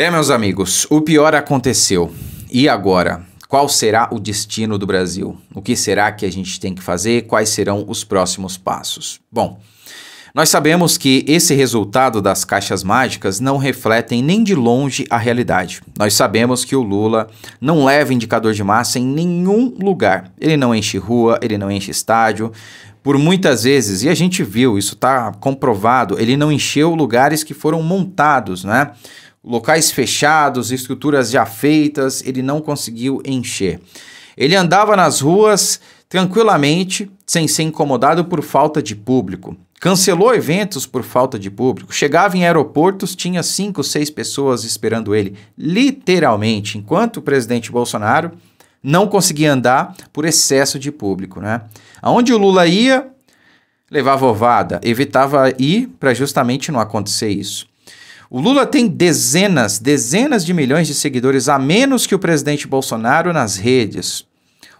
É, meus amigos, o pior aconteceu. E agora? Qual será o destino do Brasil? O que será que a gente tem que fazer? Quais serão os próximos passos? Bom, nós sabemos que esse resultado das caixas mágicas não refletem nem de longe a realidade. Nós sabemos que o Lula não leva indicador de massa em nenhum lugar. Ele não enche rua, ele não enche estádio. Por muitas vezes, e a gente viu, isso está comprovado, ele não encheu lugares que foram montados, né? locais fechados, estruturas já feitas, ele não conseguiu encher. Ele andava nas ruas tranquilamente, sem ser incomodado por falta de público. Cancelou eventos por falta de público. Chegava em aeroportos, tinha cinco, seis pessoas esperando ele, literalmente, enquanto o presidente Bolsonaro não conseguia andar por excesso de público, né? Aonde o Lula ia, levava ovada, evitava ir para justamente não acontecer isso. O Lula tem dezenas, dezenas de milhões de seguidores a menos que o presidente Bolsonaro nas redes.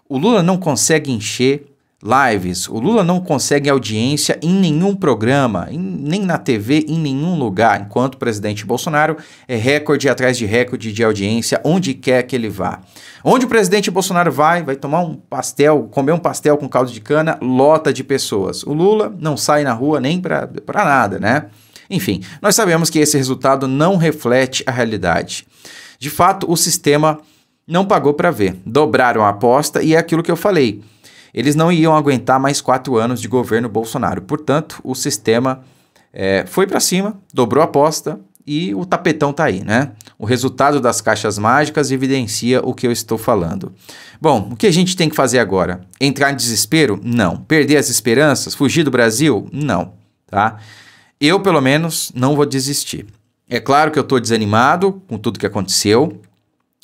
O Lula não consegue encher lives. O Lula não consegue audiência em nenhum programa, em, nem na TV, em nenhum lugar, enquanto o presidente Bolsonaro é recorde atrás de recorde de audiência onde quer que ele vá. Onde o presidente Bolsonaro vai, vai tomar um pastel, comer um pastel com caldo de cana, lota de pessoas. O Lula não sai na rua nem para nada, né? Enfim, nós sabemos que esse resultado não reflete a realidade. De fato, o sistema não pagou para ver. Dobraram a aposta e é aquilo que eu falei. Eles não iam aguentar mais quatro anos de governo Bolsonaro. Portanto, o sistema é, foi para cima, dobrou a aposta e o tapetão está aí, né? O resultado das caixas mágicas evidencia o que eu estou falando. Bom, o que a gente tem que fazer agora? Entrar em desespero? Não. Perder as esperanças? Fugir do Brasil? Não, tá? eu, pelo menos, não vou desistir. É claro que eu estou desanimado com tudo que aconteceu,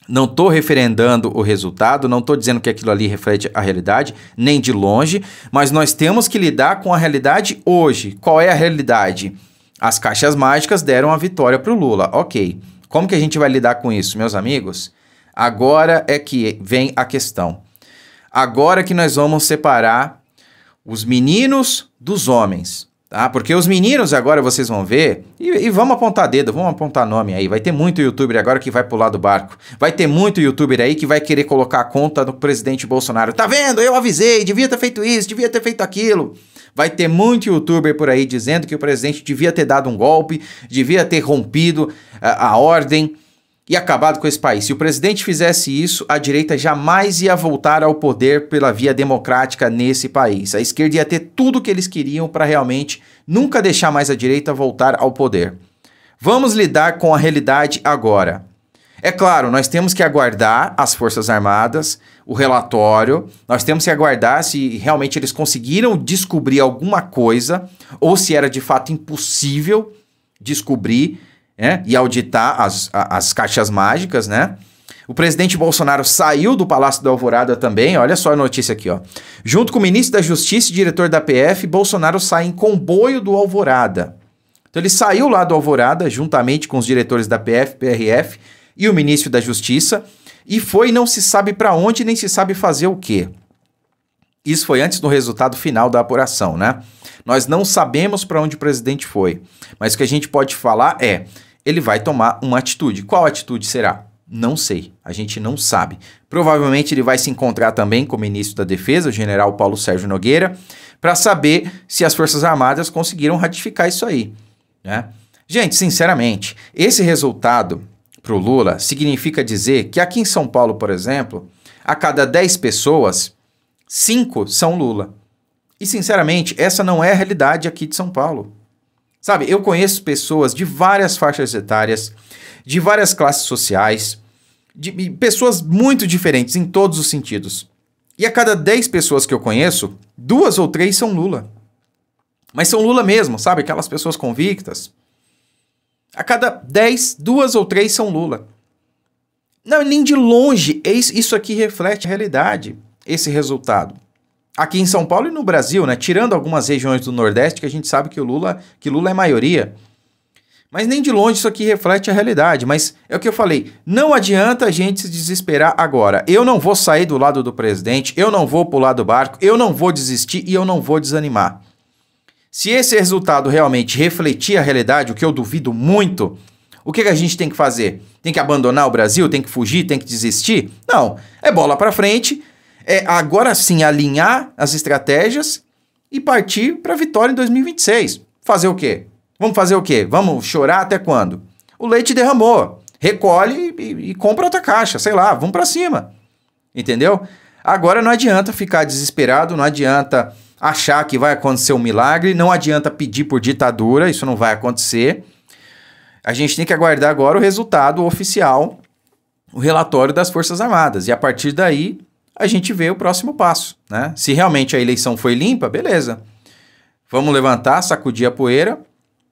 não estou referendando o resultado, não estou dizendo que aquilo ali reflete a realidade, nem de longe, mas nós temos que lidar com a realidade hoje. Qual é a realidade? As caixas mágicas deram a vitória para o Lula. Ok. Como que a gente vai lidar com isso, meus amigos? Agora é que vem a questão. Agora é que nós vamos separar os meninos dos homens. Tá? Porque os meninos agora vocês vão ver, e, e, vamos apontar dedo, vamos apontar nome aí. Vai ter muito youtuber agora que vai pular do barco. Vai ter muito youtuber aí que vai querer colocar a conta do presidente Bolsonaro. Tá vendo? Eu avisei, devia ter feito isso, devia ter feito aquilo. Vai ter muito youtuber por aí dizendo que o presidente devia ter dado um golpe, devia ter rompido a, a ordem e acabado com esse país. Se o presidente fizesse isso, a direita jamais ia voltar ao poder pela via democrática nesse país. A esquerda ia ter tudo o que eles queriam para realmente nunca deixar mais a direita voltar ao poder. Vamos lidar com a realidade agora. É claro, nós temos que aguardar as Forças Armadas, o relatório, nós temos que aguardar se realmente eles conseguiram descobrir alguma coisa ou se era de fato impossível descobrir é? e auditar as, as caixas mágicas, né? O presidente Bolsonaro saiu do Palácio da Alvorada também, olha só a notícia aqui, ó. Junto com o ministro da Justiça e diretor da PF, Bolsonaro sai em comboio do Alvorada. Então ele saiu lá do Alvorada, juntamente com os diretores da PF, PRF e o ministro da Justiça, e foi não se sabe para onde nem se sabe fazer o quê. Isso foi antes do resultado final da apuração, né? Nós não sabemos para onde o presidente foi, mas o que a gente pode falar é: ele vai tomar uma atitude. Qual atitude será? Não sei, a gente não sabe. Provavelmente ele vai se encontrar também com o ministro da Defesa, o general Paulo Sérgio Nogueira, para saber se as Forças Armadas conseguiram ratificar isso aí. Né? Gente, sinceramente, esse resultado para o Lula significa dizer que aqui em São Paulo, por exemplo, a cada 10 pessoas, 5 são Lula. E, sinceramente, essa não é a realidade aqui de São Paulo. Sabe, eu conheço pessoas de várias faixas etárias, de várias classes sociais, de, pessoas muito diferentes em todos os sentidos. E a cada 10 pessoas que eu conheço, duas ou três são Lula. Mas são Lula mesmo, sabe? Aquelas pessoas convictas. A cada 10, duas ou três são Lula. Não, nem de longe, é isso aqui reflete a realidade, esse resultado aqui em São Paulo e no Brasil, né? Tirando algumas regiões do Nordeste que a gente sabe que o Lula, que Lula é maioria. Mas nem de longe isso aqui reflete a realidade. Mas é o que eu falei: não adianta a gente se desesperar agora. Eu não vou sair do lado do presidente, eu não vou pular do barco, eu não vou desistir e eu não vou desanimar. Se esse resultado realmente refletir a realidade, o que eu duvido muito, o que, que a gente tem que fazer? Tem que abandonar o Brasil? Tem que fugir? Tem que desistir? Não. É bola para frente, é agora sim alinhar as estratégias e partir para a vitória em 2026. Fazer o quê? Vamos fazer o quê? Vamos chorar até quando? O leite derramou. Recolhe e, e compra outra caixa, sei lá, vamos para cima. Entendeu? Agora não adianta ficar desesperado, não adianta achar que vai acontecer um milagre, não adianta pedir por ditadura, isso não vai acontecer. A gente tem que aguardar agora o resultado oficial, o relatório das Forças Armadas. E a partir daí, a gente vê o próximo passo. Né? Se realmente a eleição foi limpa, beleza. Vamos levantar, sacudir a poeira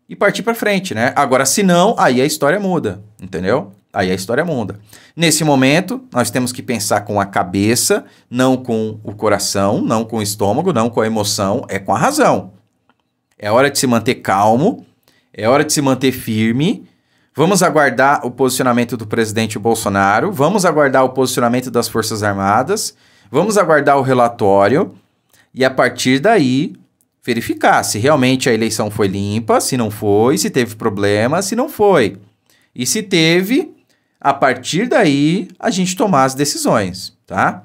e partir para frente, né? Agora, se não, aí a história muda, entendeu? Aí a história muda. Nesse momento, nós temos que pensar com a cabeça, não com o coração, não com o estômago, não com a emoção, é com a razão. É hora de se manter calmo, é hora de se manter firme, Vamos aguardar o posicionamento do presidente Bolsonaro, vamos aguardar o posicionamento das Forças Armadas, vamos aguardar o relatório e a partir daí verificar se realmente a eleição foi limpa, se não foi, se teve problema, se não foi. E se teve, a partir daí a gente tomar as decisões, tá?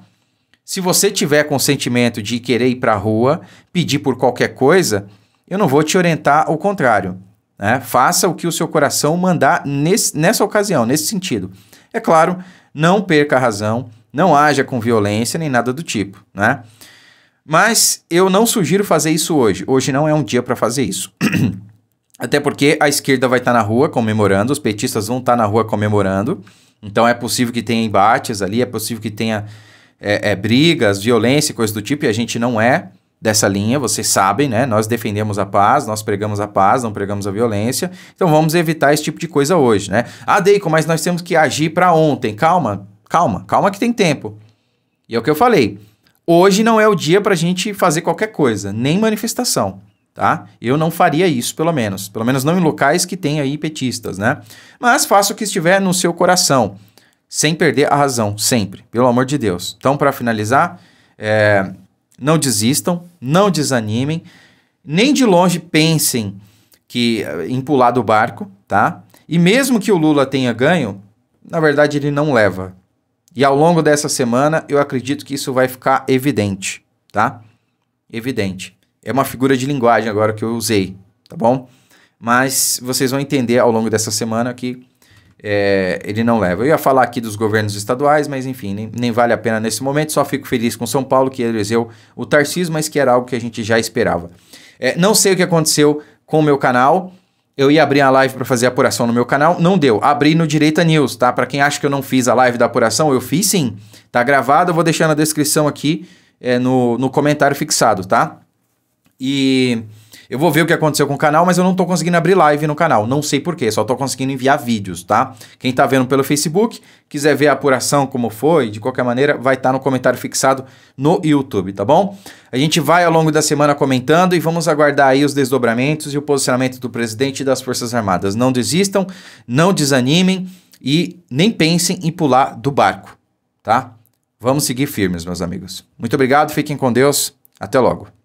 Se você tiver consentimento de querer ir para a rua, pedir por qualquer coisa, eu não vou te orientar ao contrário. Né? Faça o que o seu coração mandar nesse, nessa ocasião, nesse sentido. É claro, não perca a razão, não haja com violência nem nada do tipo. Né? Mas eu não sugiro fazer isso hoje. Hoje não é um dia para fazer isso. Até porque a esquerda vai estar tá na rua comemorando, os petistas vão estar tá na rua comemorando. Então é possível que tenha embates ali, é possível que tenha é, é, brigas, violência, coisa do tipo, e a gente não é dessa linha, vocês sabem, né? Nós defendemos a paz, nós pregamos a paz, não pregamos a violência. Então vamos evitar esse tipo de coisa hoje, né? Ah, Deico, mas nós temos que agir para ontem. Calma, calma, calma que tem tempo. E é o que eu falei. Hoje não é o dia para a gente fazer qualquer coisa, nem manifestação, tá? Eu não faria isso, pelo menos. Pelo menos não em locais que tem aí petistas, né? Mas faça o que estiver no seu coração, sem perder a razão, sempre, pelo amor de Deus. Então, para finalizar, é, não desistam, não desanimem, nem de longe pensem que eh, em pular do barco, tá? E mesmo que o Lula tenha ganho, na verdade ele não leva. E ao longo dessa semana, eu acredito que isso vai ficar evidente, tá? Evidente. É uma figura de linguagem agora que eu usei, tá bom? Mas vocês vão entender ao longo dessa semana que é, ele não leva. Eu ia falar aqui dos governos estaduais, mas enfim, nem, nem, vale a pena nesse momento. Só fico feliz com São Paulo, que elegeu o Tarcísio, mas que era algo que a gente já esperava. É, não sei o que aconteceu com o meu canal. Eu ia abrir a live para fazer a apuração no meu canal, não deu. Abri no Direita News, tá? Para quem acha que eu não fiz a live da apuração, eu fiz sim. Tá gravado, eu vou deixar na descrição aqui, é, no, no comentário fixado, tá? E eu vou ver o que aconteceu com o canal, mas eu não tô conseguindo abrir live no canal. Não sei porquê, só tô conseguindo enviar vídeos, tá? Quem tá vendo pelo Facebook, quiser ver a apuração como foi, de qualquer maneira, vai estar tá no comentário fixado no YouTube, tá bom? A gente vai ao longo da semana comentando e vamos aguardar aí os desdobramentos e o posicionamento do presidente e das Forças Armadas. Não desistam, não desanimem e nem pensem em pular do barco, tá? Vamos seguir firmes, meus amigos. Muito obrigado, fiquem com Deus. Até logo.